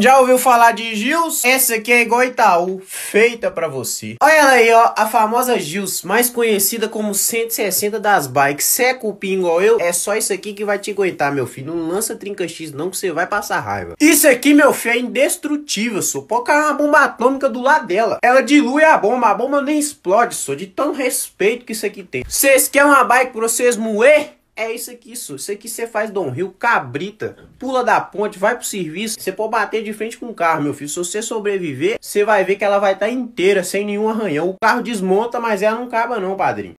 Já ouviu falar de Gils? Essa aqui é igual Itaú, feita para você. Olha ela aí, ó, a famosa Gils, mais conhecida como 160 das bikes. Se é cupim igual eu, é só isso aqui que vai te aguentar, meu filho. Não lança trinca X não que você vai passar raiva. Isso aqui, meu filho, é indestrutível, só pode cair uma bomba atômica do lado dela. Ela dilui a bomba, a bomba nem explode, só de tão respeito que isso aqui tem. Vocês querem uma bike pra vocês moer? é isso aqui, isso. Isso aqui você faz Dom Rio, cabrita, pula da ponte, vai pro serviço. Você pode bater de frente com o carro, meu filho. Se você sobreviver, você vai ver que ela vai estar tá inteira, sem nenhum arranhão. O carro desmonta, mas ela não acaba não, padrinho.